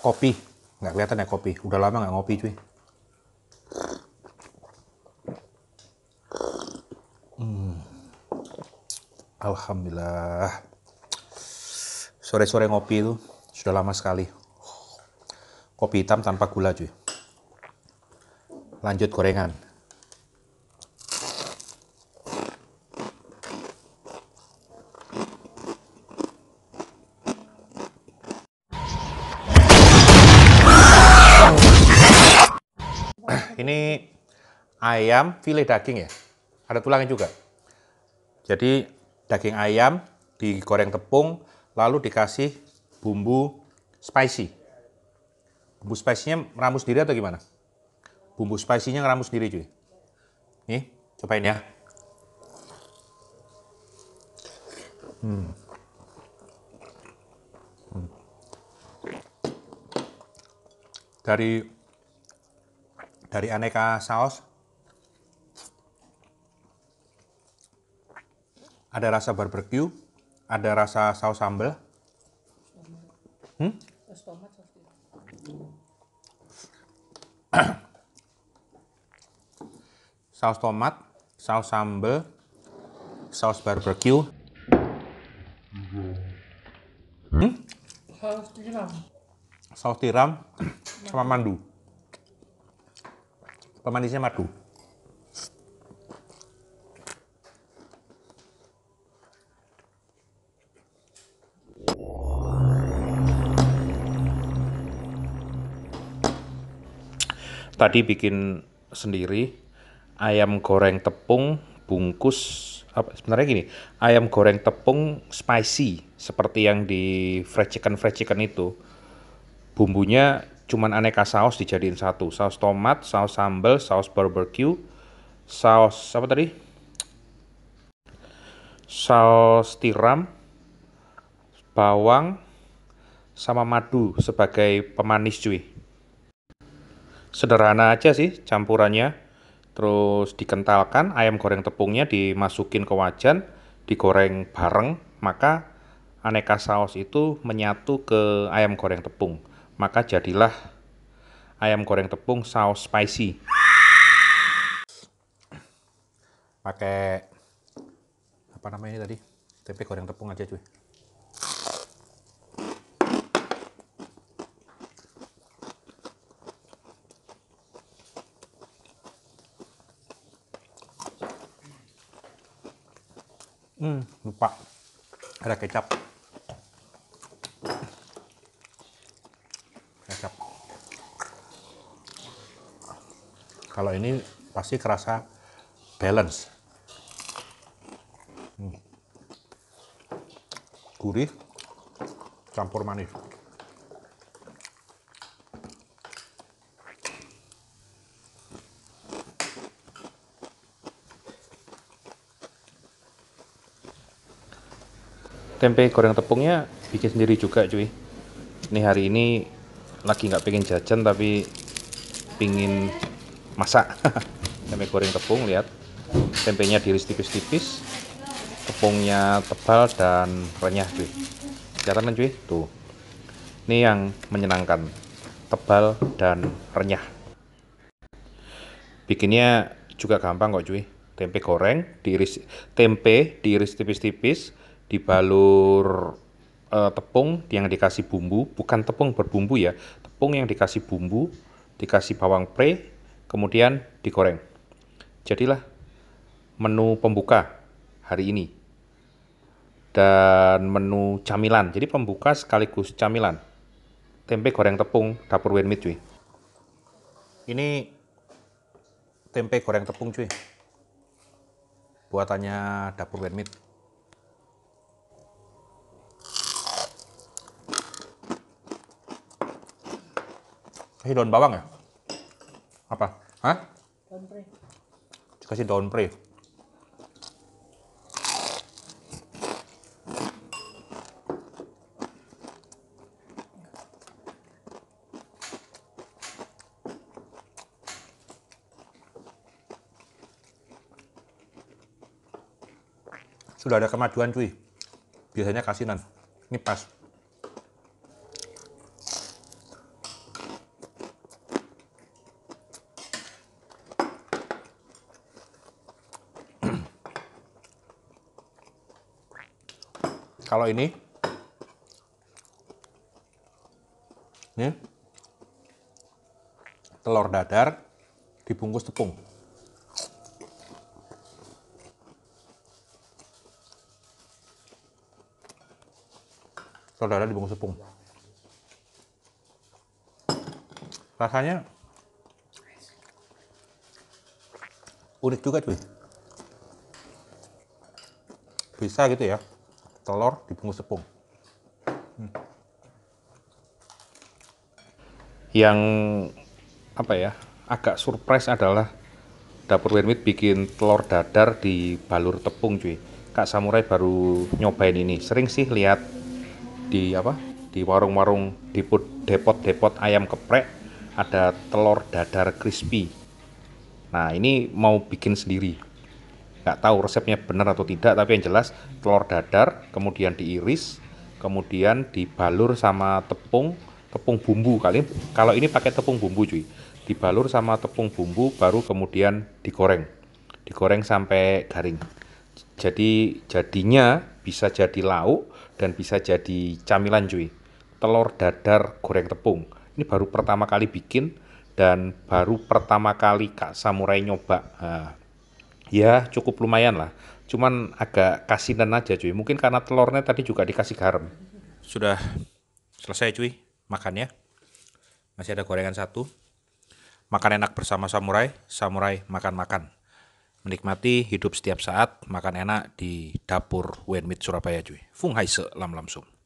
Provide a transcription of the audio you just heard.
kopi nggak kelihatan ya kopi udah lama nggak ngopi cuy hmm. alhamdulillah sore-sore ngopi itu sudah lama sekali kopi hitam tanpa gula cuy lanjut gorengan Ini ayam file daging ya. Ada tulangnya juga. Jadi daging ayam digoreng tepung lalu dikasih bumbu spicy. Bumbu spicy-nya meramu sendiri atau gimana? Bumbu spicy-nya ngeramu sendiri cuy. Nih, cobain ya. Hmm. hmm. Dari dari aneka saus. Ada rasa barbecue ada rasa saus sambal. Hmm? saus tomat, saus sambal, saus barbecue Hmm? Saus tiram. Saus tiram sama mandu pemanisnya madu. Tadi bikin sendiri ayam goreng tepung bungkus apa sebenarnya gini ayam goreng tepung spicy seperti yang di fried chicken fried chicken itu bumbunya cuman aneka saus dijadiin satu saus tomat saus sambal saus barbecue saus apa tadi saus tiram bawang sama madu sebagai pemanis cuy sederhana aja sih campurannya terus dikentalkan ayam goreng tepungnya dimasukin ke wajan digoreng bareng maka aneka saus itu menyatu ke ayam goreng tepung maka jadilah ayam goreng tepung saus spicy. Pakai apa namanya ini tadi? Tempe goreng tepung aja cuy. Hmm, lupa ada kecap. Kalau ini pasti kerasa balance. Hmm. Gurih, campur manis. tempe goreng tepungnya bikin sendiri juga cuy ini hari ini lagi nggak pengen jajan tapi pingin masak tempe goreng tepung lihat tempenya diiris tipis-tipis tepungnya tebal dan renyah cuy kelihatan kan cuy tuh ini yang menyenangkan tebal dan renyah bikinnya juga gampang kok cuy tempe goreng diiris tempe diiris tipis-tipis dibalur uh, tepung yang dikasih bumbu bukan tepung berbumbu ya tepung yang dikasih bumbu dikasih bawang pre kemudian digoreng. Jadilah menu pembuka hari ini. Dan menu camilan. Jadi pembuka sekaligus camilan. Tempe goreng tepung dapur Wenmit cuy. Ini tempe goreng tepung cuy. Buatannya dapur Wenmit. Ini daun bawang ya? Apa? Hah? Daun pre. downpre. daun pre. Sudah ada kemajuan cuy. Biasanya kasinan. Ini pas. Kalau ini, ini telur dadar dibungkus tepung. Telur dadar dibungkus tepung. Rasanya unik juga cuy bisa gitu ya telur dibungkus tepung. Hmm. Yang apa ya agak surprise adalah dapur Wermit bikin telur dadar di balur tepung cuy. Kak Samurai baru nyobain ini. Sering sih lihat di apa di warung-warung di depot-depot ayam keprek ada telur dadar crispy. Nah ini mau bikin sendiri nggak tahu resepnya benar atau tidak tapi yang jelas telur dadar kemudian diiris kemudian dibalur sama tepung tepung bumbu kali kalau ini pakai tepung bumbu cuy dibalur sama tepung bumbu baru kemudian digoreng digoreng sampai garing jadi jadinya bisa jadi lauk dan bisa jadi camilan cuy telur dadar goreng tepung ini baru pertama kali bikin dan baru pertama kali Kak Samurai nyoba. Nah, ya cukup lumayan lah cuman agak kasinan aja cuy mungkin karena telurnya tadi juga dikasih garam sudah selesai cuy makannya masih ada gorengan satu makan enak bersama samurai samurai makan-makan menikmati hidup setiap saat makan enak di dapur Wenmit Surabaya cuy Fung Haise Lam Lam Sum